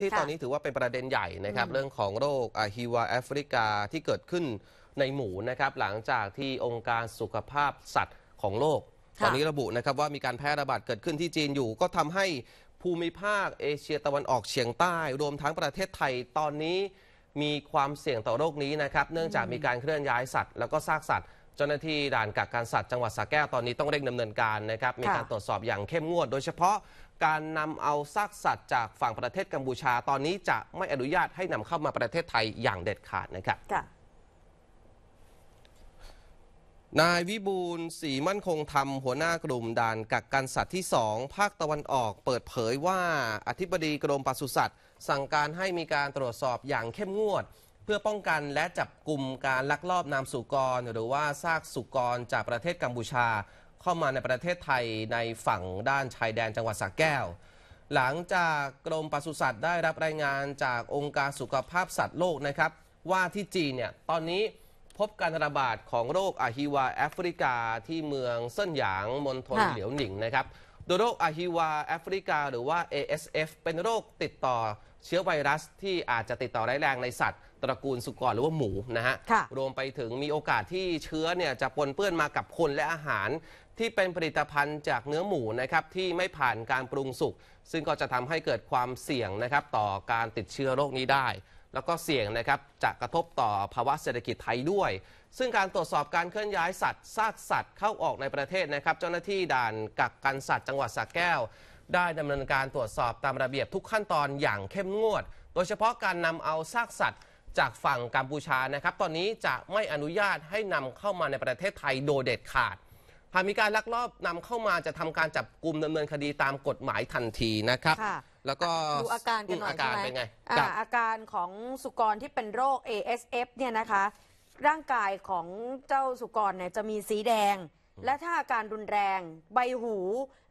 ที่ตอนนี้ถือว่าเป็นประเด็นใหญ่นะครับเรื่องของโรคฮิวาแอฟริกาที่เกิดขึ้นในหมูนะครับหลังจากที่องค์การสุขภาพสัตว์ของโลก ตอนนี้ระบุนะครับว่ามีการแพร่ระบาดเกิดขึ้นที่จีนอยู่ ก็ทำให้ภูมิภาคเอเชียตะวันออกเฉียงใต้ รวมทั้งประเทศไทยตอนนี้ มีความเสี่ยงต่อโรคนี้นะครับ เนื่องจากมีการเคลื่อนย้ายสัตว์แล้วก็ซากสัตว์เจ้าหน้าที่ด่านกักกันสัตว์จังหวัดสระแก้วตอนนี้ต้องเร่งดำเนินการนะครับมีการตรวจสอบอย่างเข้มงวด โดยเฉพาะการนำเอาซากสัตว์ จากฝั่งประเทศกัมพูชาตอนนี้จะไม่อนุญาตให้นำเข้ามาประเทศไทยอย่างเด็ดขาดนะครับค่ะนายวิบูลสีมั่นคงธรรมหัวหน้ากลุ่มด่านกักกันสัตว์ที่ 2 ภาคตะวันออกเปิดเผยว่าอธิบดีกรมปศุสัตว์ สั่งการให้มีการตรวจสอบอย่างเข้มงวดเพื่อป้องกันและจับกลุ่มการลักลอบนำสุกรหรือว่าซากสุกรจากประเทศกัมพูชา เข้ามาในประเทศไทยในฝั่งด้านชายแดนจังหวัดสระแก้ว หลังจากกรมปศุสัตว์ได้รับรายงานจากองค์การสุขภาพสัตว์โลกนะครับว่าที่จีนเนี่ยตอนนี้พบการระบาดของโรคอะฮิวาแอฟริกาที่เมืองเซินหยางมณฑลเหลียวหนิงนะครับโดยโรคอะฮิวาแอฟริกาหรือว่า ASF เป็นโรคติดต่อเชื้อไวรัสที่อาจจะติดต่อร้ายแรงในสัตว์ตระกูล สุกรหรือว่า หมูนะฮะรวมไปถึงมีโอกาสที่เชื้อเนี่ยจะปนเปื้อนมากับคนและอาหารที่เป็นผลิตภัณฑ์จากเนื้อหมูนะครับที่ไม่ผ่านการปรุงสุกซึ่งก็จะทำให้เกิดความเสี่ยงนะครับต่อการติดเชื้อโรคนี้ได้ แล้วก็เสี่ยงนะครับจะกระทบต่อภาวะเศรษฐกิจไทยด้วย ซึ่งการตรวจสอบการเคลื่อนย้ายสัตว์ซากสัตว์เข้าออกในประเทศนะครับเจ้าหน้าที่ด่านกักกันสัตว์จังหวัดสระแก้วได้ดำเนินการตรวจสอบตามระเบียบทุกขั้นตอนอย่างเข้มงวด โดยเฉพาะการนำเอาซากสัตว์จากฝั่งกัมพูชานะครับ ตอนนี้จะไม่อนุญาตให้นำเข้ามาในประเทศไทยโดยเด็ดขาดหากมีการลักลอบนำเข้ามาจะทำการจับกลุ่มดำเนินคดีตามกฎหมายทันทีนะครับแล้วก็ดูอาการกันหน่อยอาการเป็นไงอาการของสุกรที่เป็นโรค ASF เนี่ยนะคะ ร่างกายของเจ้าสุกรเนี่ยจะมีสีแดงและถ้าอาการรุนแรงใบหู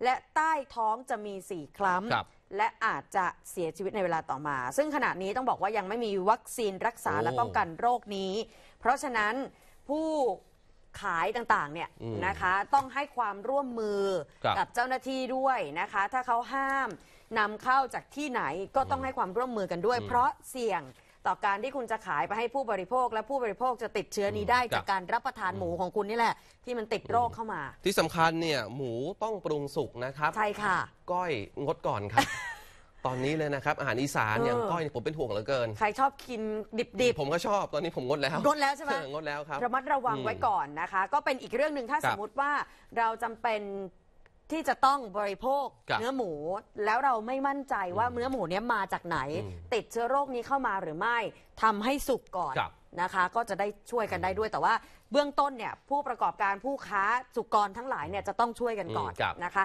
และใต้ท้องจะมีสีคล้ำและอาจจะเสียชีวิตในเวลาต่อมา ซึ่งขณะนี้ต้องบอกว่ายังไม่มีวัคซีนรักษาและป้องกันโรคนี้ เพราะฉะนั้นผู้ขายต่างๆเนี่ยนะคะต้องให้ความร่วมมือกับเจ้าหน้าที่ด้วยนะคะ ถ้าเขาห้ามนำเข้าจากที่ไหนก็ต้องให้ความร่วมมือกันด้วย เพราะเสี่ยงต่อการที่คุณจะขายไปให้ผู้บริโภคและผู้บริโภคจะติดเชื้อนี้ได้จากการรับประทานหมูของคุณนี่แหละ ที่มันติดโรคเข้ามา ที่สำคัญเนี่ยหมูต้องปรุงสุกนะครับใช่ค่ะ ก้อยงดก่อนครับ ตอนนี้เลยนะครับอาหารอีสานอย่างก้อยผมเป็นห่วงเหลือเกิน ใครชอบกินดิบๆผมก็ชอบตอนนี้ผมงดแล้วงดแล้วใช่ไหมงดแล้วครับระมัดระวังไว้ก่อนนะคะ ก็เป็นอีกเรื่องหนึ่งถ้าสมมติว่าเราจำเป็นที่จะต้องบริโภคเนื้อหมูแล้วเราไม่มั่นใจว่าเนื้อหมูเนี้ยมาจากไหน ติดเชื้อโรคนี้เข้ามาหรือไม่ทำให้สุกก่อนนะคะ ก็จะได้ช่วยกันได้ด้วย แต่ว่าเบื้องต้นเนี่ยผู้ประกอบการผู้ค้าสุกรทั้งหลายเนี่ยจะต้องช่วยกันก่อนนะคะ